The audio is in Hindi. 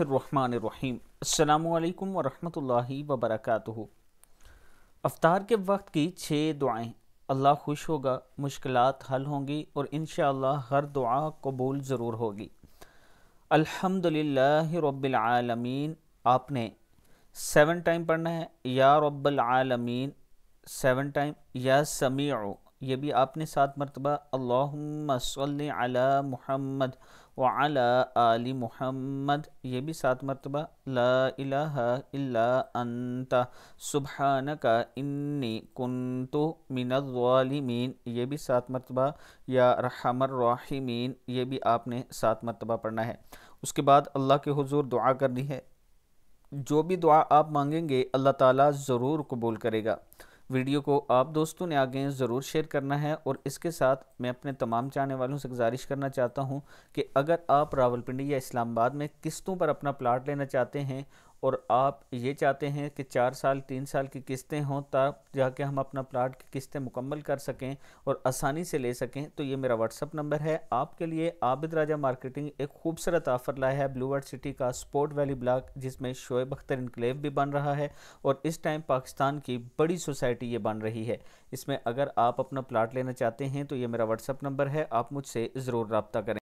बसमीम अल्लाम वरहमतुल्लाहि वबरकातुहु अफ्तार के वक्त की छः दुआएं अल्लाह खुश होगा मुश्किल हल होंगी और इन हर दुआ कबूल ज़रूर होगी अल्हम्दुलिल्लाह रब्बिल आलमीन आपने सेवन टाइम पढ़ना है या रब्बल आलमीन सेवन टाइम या समीओ ये भी आपने सात मरतबा अल्ला महमद वाला आली महमद ये भी सात मरतबा ला इलाहा इल्ला अंता सुबहानका इन्नी कुंतु मिनज़ालिमीन ये भी सात मरतबा या रहमर राहिमीन ये भी आपने सात मरतबा पढ़ना है उसके बाद अल्लाह के हुजूर दुआ करनी है जो भी दुआ आप मांगेंगे अल्लाह ताला ज़रूर कबूल करेगा वीडियो को आप दोस्तों ने आगे ज़रूर शेयर करना है और इसके साथ मैं अपने तमाम चाहने वालों से गुजारिश करना चाहता हूँ कि अगर आप रावलपिंडी या इस्लामाबाद में किस्तों पर अपना प्लाट लेना चाहते हैं और आप ये चाहते हैं कि चार साल तीन साल की किस्तें हों तब जाके हम अपना प्लाट की किस्तें मुकम्मल कर सकें और आसानी से ले सकें तो ये मेरा व्हाट्सअप नंबर है आपके लिए आबिद राजा मार्केटिंग एक खूबसूरत ऑफर लाया है ब्लू वर्ड सिटी का स्पोर्ट वैली ब्लॉक जिसमें शोएब अख्तर इनकलेव भी बन रहा है और इस टाइम पाकिस्तान की बड़ी सोसाइटी ये बन रही है इसमें अगर आप अपना प्लाट लेना चाहते हैं तो ये मेरा व्हाट्सअप नंबर है आप मुझसे ज़रूर रबता करें